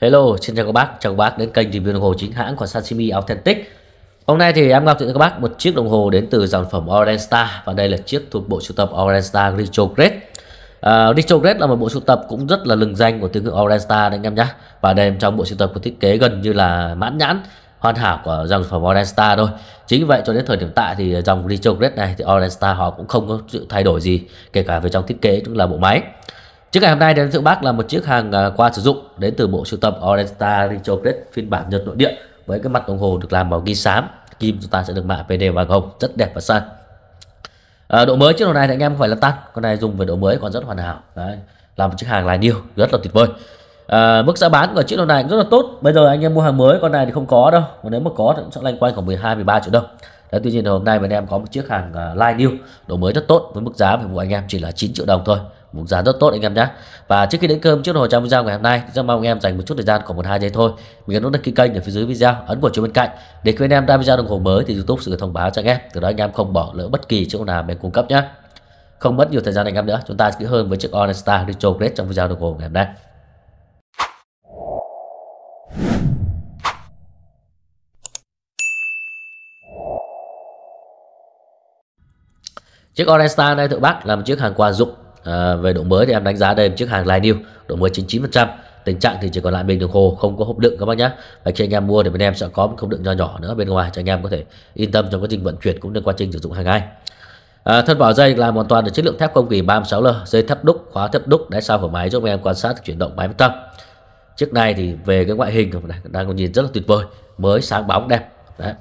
Hello, xin chào các bác, chào các bác đến kênh review đồng hồ chính hãng của Sashimi Authentic Hôm nay thì em gặp diện các bác một chiếc đồng hồ đến từ dòng phẩm Orange Star Và đây là chiếc thuộc bộ sưu tập Orange Star Retrograde uh, Retrograde là một bộ sưu tập cũng rất là lừng danh của thương hiệu Orange Star đấy anh em nhé Và đây trong bộ sưu tập của thiết kế gần như là mãn nhãn hoàn hảo của dòng phẩm Orange Star thôi Chính vậy cho đến thời điểm tại thì dòng Retrograde này thì Orange Star họ cũng không có sự thay đổi gì Kể cả về trong thiết kế cũng là bộ máy Chiếc ngày hôm nay đến từ bác là một chiếc hàng à, qua sử dụng đến từ bộ sưu tập Oresta Retro Plate phiên bản Nhật nội địa với cái mặt đồng hồ được làm bằng ghi xám, kim chúng ta sẽ được mạ PD vàng hồng rất đẹp và sang. À, độ mới chiếc đồng này thì anh em không phải là tăn, con này dùng về độ mới còn rất hoàn hảo. Đấy, là một chiếc hàng lại nhiều rất là tuyệt vời. À, mức giá bán của chiếc đồng này cũng rất là tốt. Bây giờ anh em mua hàng mới con này thì không có đâu, mà nếu mà có thì cũng sẽ lanh quanh khoảng 12 13 triệu đồng. Đấy, tuy nhiên hôm nay mình em có một chiếc hàng uh, line new độ mới rất tốt với mức giá của anh em chỉ là 9 triệu đồng thôi Bún giá rất tốt anh em nhé Và trước khi đến cơm trước hồi trang video ngày hôm nay Rất mong anh em dành một chút thời gian khoảng một hai giây thôi Mình ấn nút đăng ký kênh ở phía dưới video Ấn của chuông bên cạnh Để khi anh em ra video đồng hồ mới thì Youtube sẽ thông báo cho anh em Từ đó anh em không bỏ lỡ bất kỳ chỗ nào mình cung cấp nhé Không mất nhiều thời gian anh em nữa Chúng ta sẽ kỹ hơn với chiếc Onestar Retro Grade trong video đồng hồ ngày hôm nay Chiếc Onestar này thưa bác là một chiếc hàng quà dụng À, về độ mới thì em đánh giá đây chiếc hàng Line New độ mới 99%. Tình trạng thì chỉ còn lại bình đường hồ không có hộp đựng các bác nhé. Và khi anh em mua thì bên em sẽ có một hộp đựng nhỏ nhỏ nữa bên ngoài cho anh em có thể yên tâm trong quá trình vận chuyển cũng như quá trình sử dụng hàng ngày. À, thân vỏ dây làm hoàn toàn được chất lượng thép không gỉ 36L, dây thép đúc, khóa thép đúc đáy sau của máy giúp em quan sát chuyển động máy tâm. Chiếc này thì về cái ngoại hình đang nhìn rất là tuyệt vời, mới sáng bóng đẹp. Đấy.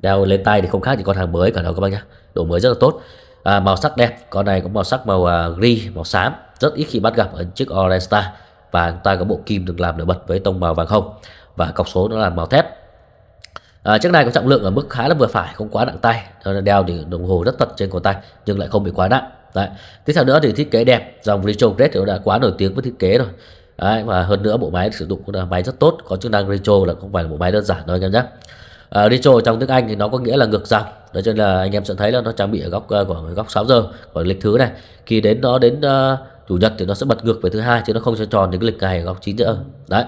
Đeo lên tay thì không khác gì con hàng mới cả đâu các bác nhé. Độ mới rất là tốt à, màu sắc đẹp con này có màu sắc màu uh, gri màu xám rất ít khi bắt gặp ở chiếc All Star và chúng ta có bộ kim được làm nổi bật với tông màu vàng hồng và cọc số nó là màu thép à, chiếc này có trọng lượng ở mức khá là vừa phải không quá nặng tay đeo thì đồng hồ rất thật trên cổ tay nhưng lại không bị quá nặng Đấy. tiếp theo nữa thì thiết kế đẹp dòng retro red thì đã quá nổi tiếng với thiết kế rồi Đấy, và hơn nữa bộ máy sử dụng cũng là máy rất tốt có chức năng retro là không phải là bộ máy đơn giản đâu anh em nhé uh, ờ, retro trong tiếng Anh thì nó có nghĩa là ngược dòng đó cho nên là anh em sẽ thấy là nó trang bị ở góc uh, của góc 6 giờ của lịch thứ này khi đến nó đến uh, chủ nhật thì nó sẽ bật ngược về thứ hai chứ nó không sẽ tròn đến cái lịch ngày ở góc 9 giờ đấy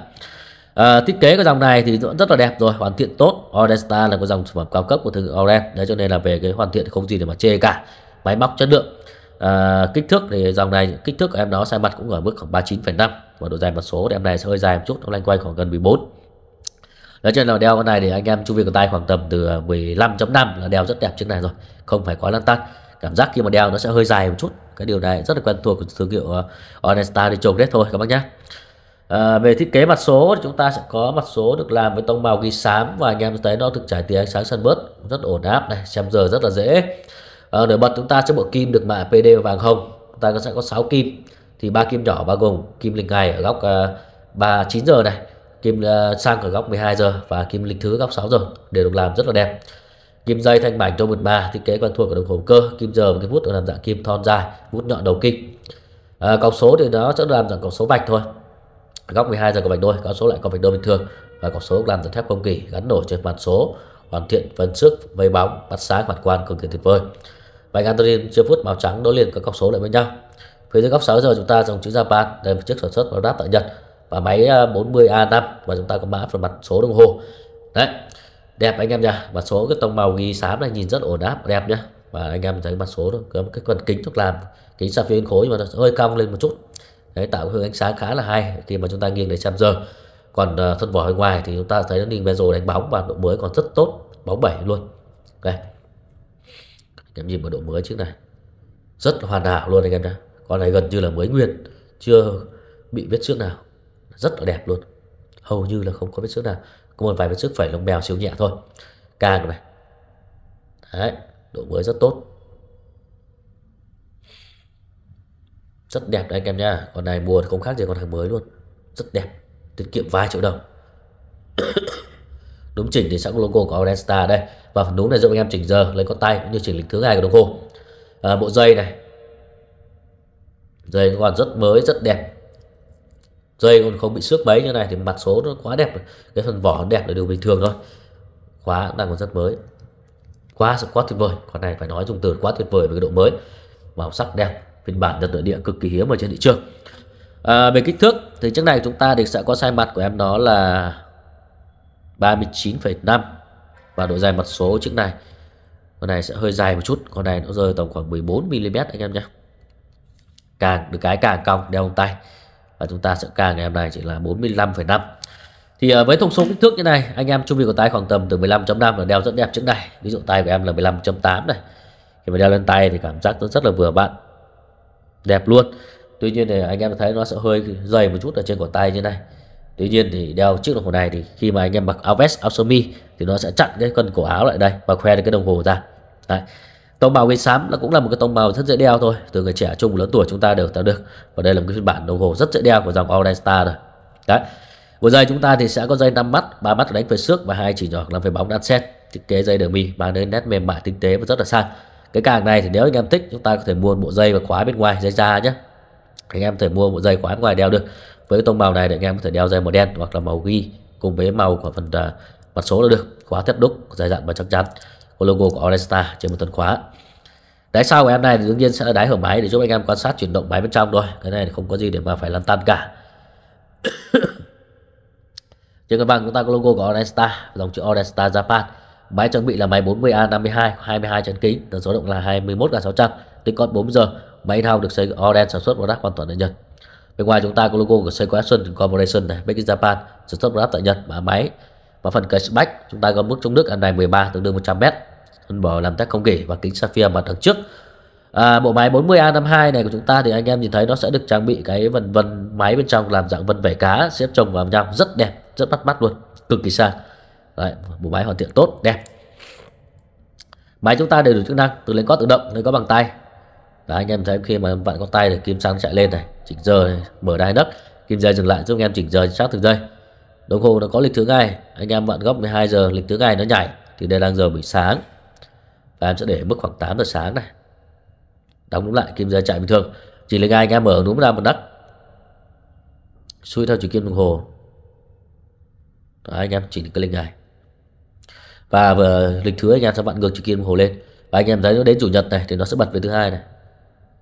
À, thiết kế của dòng này thì vẫn rất là đẹp rồi hoàn thiện tốt Odesta là cái dòng sản phẩm cao cấp của thương hiệu Oren đấy cho nên là về cái hoàn thiện thì không gì để mà chê cả máy móc chất lượng à, kích thước thì dòng này kích thước của em nó sai mặt cũng ở mức khoảng 39,5 và độ dài mặt số thì em này sẽ hơi dài một chút nó loanh quanh khoảng gần 14 nói trên là đeo con này thì anh em chu vi của tay khoảng tầm từ 15.5 à, là đeo rất đẹp chiếc này rồi không phải quá lăn tăn cảm giác khi mà đeo nó sẽ hơi dài một chút cái điều này rất là quen thuộc của thương hiệu à, Honesta thì trộn đấy thôi các bác nhé À, về thiết kế mặt số thì chúng ta sẽ có mặt số được làm với tông màu ghi xám và anh em thấy nó thực trải tia ánh sáng sân bớt rất ổn áp này xem giờ rất là dễ à, nổi bật chúng ta sẽ bộ kim được mạ PD và vàng hồng chúng ta sẽ có 6 kim thì ba kim nhỏ bao gồm kim lịch ngày ở góc uh, à, 39 giờ này kim ờ, sang ở góc 12 giờ và kim lịch thứ góc 6 giờ đều được làm rất là đẹp kim dây thanh mảnh trong một mà thiết kế quen thuộc của đồng hồ cơ kim giờ và kim vút được làm dạng kim thon dài vút nhọn đầu kim à, ờ, cọc số thì nó sẽ làm dạng cọc số vạch thôi góc 12 giờ có vạch đôi cọc số lại có vạch đôi bình thường và cọc số làm từ thép không kỳ gắn nổi trên mặt số hoàn thiện phần trước vây bóng mặt sáng mặt quan cực kỳ tuyệt vời vạch Antonin chưa phút màu trắng đối liền các cọc số lại với nhau phía dưới góc 6 giờ chúng ta dùng chữ Japan đây là chiếc sản xuất và đáp tại Nhật và máy 40A5 ờ, và chúng ta có mã phần mặt số đồng hồ đấy đẹp anh em nha mặt số cái tông màu ghi xám này nhìn rất ổn áp đẹp nhá và anh em thấy mặt số đó có cái phần kính được làm kính sapphire khối nhưng mà nó hơi cong lên một chút đấy tạo hướng ánh sáng khá là hay khi mà chúng ta nghiêng để xem giờ còn uh, thân vỏ ở ngoài thì chúng ta thấy nó nhìn về rồi đánh bóng và độ mới còn rất tốt bóng bảy luôn đây anh em nhìn vào độ mới trước này rất hoàn hảo luôn anh em nhá con này gần như là mới nguyên chưa bị vết xước nào rất là đẹp luôn hầu như là không có vết xước nào có một vài vết xước phải lông bèo siêu nhẹ thôi càng này đấy độ mới rất tốt rất đẹp đấy anh em nha con này mua thì không khác gì con hàng mới luôn rất đẹp tiết kiệm vài triệu đồng đúng chỉnh thì sẵn có logo của Audenstar đây và phần đúng này giúp anh em chỉnh giờ lấy con tay cũng như chỉnh lịch thứ hai của đồng hồ à, bộ dây này dây còn rất mới rất đẹp dây còn không bị xước mấy như này thì mặt số nó quá đẹp cái phần vỏ đẹp là điều bình thường thôi khóa đang còn rất mới quá quá tuyệt vời con này phải nói dùng từ quá tuyệt vời với cái độ mới màu sắc đẹp phiên bản nhật nội địa cực kỳ hiếm ở trên thị trường à, về kích thước thì chiếc này chúng ta thì sẽ có size mặt của em đó là 39,5 và độ dài mặt số chiếc này con này sẽ hơi dài một chút con này nó rơi tầm khoảng 14 mm anh em nhé càng được cái càng cong đeo tay và chúng ta sẽ ca ngày hôm nay chỉ là 45,5 thì ờ, với thông số kích thước như này anh em trung bình của tay khoảng tầm từ 15.5 là đeo rất đẹp trước này ví dụ tay của em là 15.8 này khi mà đeo lên tay thì cảm giác nó rất là vừa bạn đẹp luôn tuy nhiên thì anh em thấy nó sẽ hơi dày một chút ở trên cổ tay như này tuy nhiên thì đeo chiếc đồng hồ này thì khi mà anh em mặc áo vest áo sơ mi thì nó sẽ chặn cái con cổ áo lại đây và khoe được cái đồng hồ ra Đấy tông màu cây xám nó cũng là một cái tông màu rất dễ đeo thôi từ người trẻ trung lớn tuổi chúng ta đều tạo được và đây là một cái phiên bản đồng hồ rất dễ đeo của dòng All Star rồi đấy Vừa dây chúng ta thì sẽ có dây 5 mắt, 3 mắt đánh về xước và hai chỉ nhỏ làm về bóng đan sen. Thiết kế dây đường mi mang đến nét mềm mại tinh tế và rất là sang. Cái càng này thì nếu anh em thích chúng ta có thể mua bộ dây và khóa bên ngoài dây da nhé. Anh em có thể mua bộ dây khóa bên ngoài đeo được. Với cái tông màu này để anh em có thể đeo dây màu đen hoặc là màu ghi cùng với màu của phần uh, mặt số là được. Khóa thép đúc, dài dặn và chắc chắn của logo của Oresta trên một thân khóa đáy sau của em này thì đương nhiên sẽ là đáy hở máy để giúp anh em quan sát chuyển động máy bên trong thôi cái này không có gì để mà phải lăn tan cả trên cái bằng chúng ta có logo của Oresta dòng chữ Oresta Japan máy trang bị là máy 40A52 22 chân kính tần số động là 21 cả 600 tính con 4 giờ máy thao được xây Oren sản xuất và đáp hoàn toàn tại Nhật bên ngoài chúng ta có logo của Seiko Action Corporation này Make in Japan sản xuất và đáp tại Nhật mã máy và phần cashback chúng ta có mức chống nước ở đài 13 tương đương 100m. Phân bổ làm tác không gỉ và kính sapphire mặt đằng trước. À, bộ máy 40A52 này của chúng ta thì anh em nhìn thấy nó sẽ được trang bị cái vần vân máy bên trong làm dạng vân vẻ cá xếp chồng vào nhau rất đẹp, rất bắt mắt luôn, cực kỳ sang. Đấy, bộ máy hoàn thiện tốt, đẹp. Máy chúng ta đều đủ chức năng, từ lên có tự động, lên có bằng tay. Đó, anh em thấy khi mà bạn có tay thì kim sang chạy lên này, chỉnh giờ này, mở đai đất kim dây dừng lại giúp anh em chỉnh giờ chính xác từng giây. Đồng hồ nó có lịch thứ ngày, anh em bạn góc 12 giờ lịch thứ ngày nó nhảy thì đây đang giờ buổi sáng. Và em sẽ để mức khoảng 8 giờ sáng này. Đóng đúng lại kim giờ chạy bình thường. Chỉ lệnh anh em mở đúng ra một nấc. Xuôi theo chiều kim đồng hồ. Đó, anh em chỉ cái lịch ngày. Và lịch thứ anh em sẽ bạn ngược chiều kim đồng hồ lên. Và anh em thấy nó đến chủ nhật này thì nó sẽ bật về thứ hai này.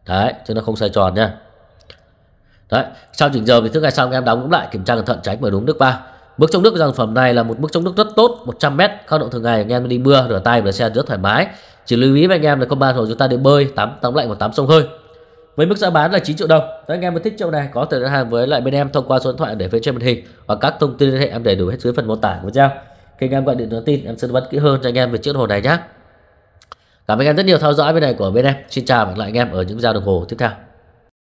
Đấy, chứ nó không xoay tròn nha. Đấy, sau chỉnh giờ thì thứ ngày sau anh em đóng đúng lại kiểm tra cẩn thận tránh mở đúng nước ba Bước trong nước của sản phẩm này là một bước trong nước rất tốt 100m Các động thường ngày anh em đi mưa rửa tay rửa xe rất thoải mái Chỉ lưu ý với anh em là combat hồ chúng ta đi bơi tắm tắm lạnh và tắm sông hơi với mức giá bán là 9 triệu đồng nếu anh em mà thích chiếc này có thể đặt hàng với lại bên em thông qua số điện thoại để phía trên màn hình và các thông tin liên hệ em đầy đủ hết dưới phần mô tả của video khi anh em gọi điện nhắn tin em sẽ vấn kỹ hơn cho anh em về chiếc đồng hồ này nhé cảm ơn anh em rất nhiều theo dõi bên này của bên em xin chào và hẹn lại anh em ở những video đồng hồ tiếp theo